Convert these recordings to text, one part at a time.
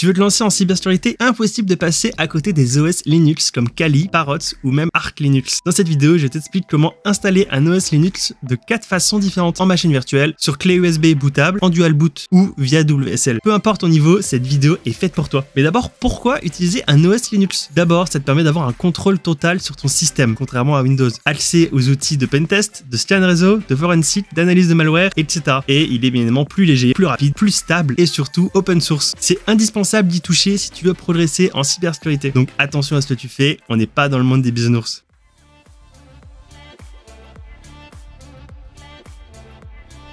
Tu veux te lancer en cybersécurité Impossible de passer à côté des OS Linux comme Kali, Parrot ou même Arc Linux. Dans cette vidéo, je t'explique comment installer un OS Linux de quatre façons différentes en machine virtuelle, sur clé USB bootable, en dual boot ou via WSL. Peu importe ton niveau, cette vidéo est faite pour toi. Mais d'abord, pourquoi utiliser un OS Linux D'abord, ça te permet d'avoir un contrôle total sur ton système, contrairement à Windows. Accès aux outils de pentest, de scan réseau, de forensic, d'analyse de malware, etc. Et il est bien évidemment plus léger, plus rapide, plus stable et surtout open source. C'est indispensable d'y toucher si tu veux progresser en cybersécurité. Donc attention à ce que tu fais, on n'est pas dans le monde des bisounours.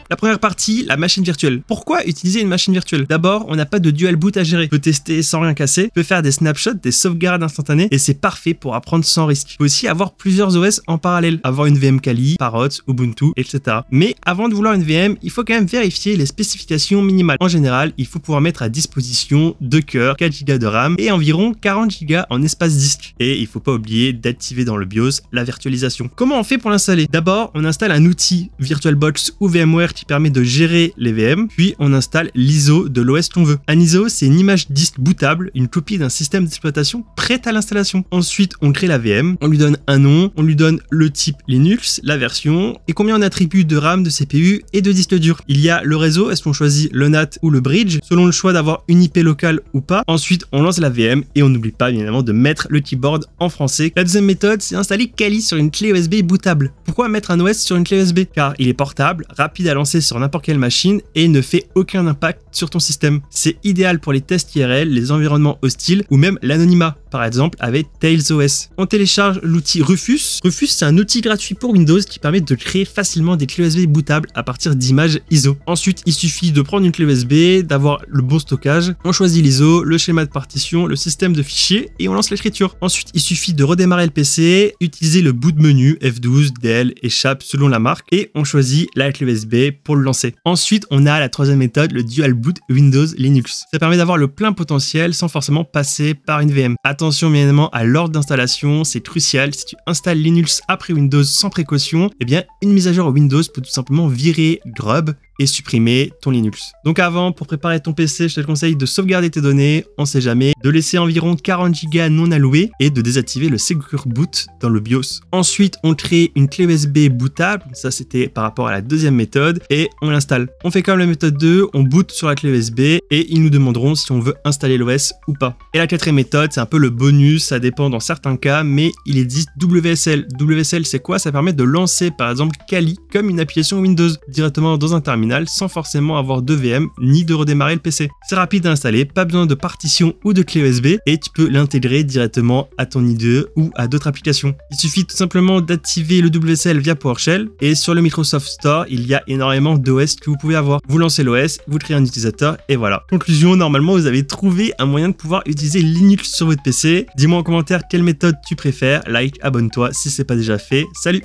La première partie, la machine virtuelle. Pourquoi utiliser une machine virtuelle D'abord, on n'a pas de dual boot à gérer. Peut tester sans rien casser, peut faire des snapshots, des sauvegardes instantanées, et c'est parfait pour apprendre sans risque. Peut aussi avoir plusieurs OS en parallèle, avoir une VM Kali, Parrot, Ubuntu, etc. Mais avant de vouloir une VM, il faut quand même vérifier les spécifications minimales. En général, il faut pouvoir mettre à disposition 2 cœurs, 4 Go de RAM et environ 40 Go en espace disque. Et il faut pas oublier d'activer dans le BIOS la virtualisation. Comment on fait pour l'installer D'abord, on installe un outil VirtualBox ou VMware qui permet de gérer les VM, puis on installe l'ISO de l'OS qu'on veut. Un ISO, c'est une image disque bootable, une copie d'un système d'exploitation prête à l'installation. Ensuite, on crée la VM, on lui donne un nom, on lui donne le type Linux, la version, et combien on attribue de RAM, de CPU et de disque dur. Il y a le réseau, est-ce qu'on choisit le NAT ou le bridge, selon le choix d'avoir une IP locale ou pas. Ensuite, on lance la VM et on n'oublie pas évidemment de mettre le keyboard en français. La deuxième méthode, c'est installer Kali sur une clé USB bootable. Pourquoi mettre un OS sur une clé USB Car il est portable, rapide à lancer sur n'importe quelle machine et ne fait aucun impact sur ton système. C'est idéal pour les tests IRL, les environnements hostiles ou même l'anonymat, par exemple avec OS. On télécharge l'outil Rufus. Rufus, c'est un outil gratuit pour Windows qui permet de créer facilement des clés USB bootables à partir d'images ISO. Ensuite, il suffit de prendre une clé USB, d'avoir le bon stockage, on choisit l'ISO, le schéma de partition, le système de fichiers et on lance l'écriture. Ensuite, il suffit de redémarrer le PC, utiliser le bout de menu F12, DL, Échappe selon la marque et on choisit la clé USB pour le lancer. Ensuite, on a la troisième méthode, le dual boot Windows Linux. Ça permet d'avoir le plein potentiel sans forcément passer par une VM. Attention bien évidemment à l'ordre d'installation, c'est crucial. Si tu installes Linux après Windows sans précaution, eh bien une mise à jour Windows peut tout simplement virer Grub et supprimer ton Linux. Donc avant, pour préparer ton PC, je te conseille de sauvegarder tes données, on sait jamais, de laisser environ 40 Go non alloués et de désactiver le Secure Boot dans le BIOS. Ensuite, on crée une clé USB bootable, ça c'était par rapport à la deuxième méthode, et on l'installe. On fait comme la méthode 2, on boot sur la clé USB et ils nous demanderont si on veut installer l'OS ou pas. Et la quatrième méthode, c'est un peu le bonus, ça dépend dans certains cas, mais il existe WSL. WSL c'est quoi Ça permet de lancer par exemple Kali comme une application Windows directement dans un terminal sans forcément avoir de VM ni de redémarrer le PC. C'est rapide à installer, pas besoin de partition ou de clé USB et tu peux l'intégrer directement à ton IDE ou à d'autres applications. Il suffit tout simplement d'activer le WSL via PowerShell et sur le Microsoft Store, il y a énormément d'OS que vous pouvez avoir. Vous lancez l'OS, vous créez un utilisateur et voilà. Conclusion, normalement vous avez trouvé un moyen de pouvoir utiliser Linux sur votre PC. Dis-moi en commentaire quelle méthode tu préfères, like, abonne-toi si ce c'est pas déjà fait. Salut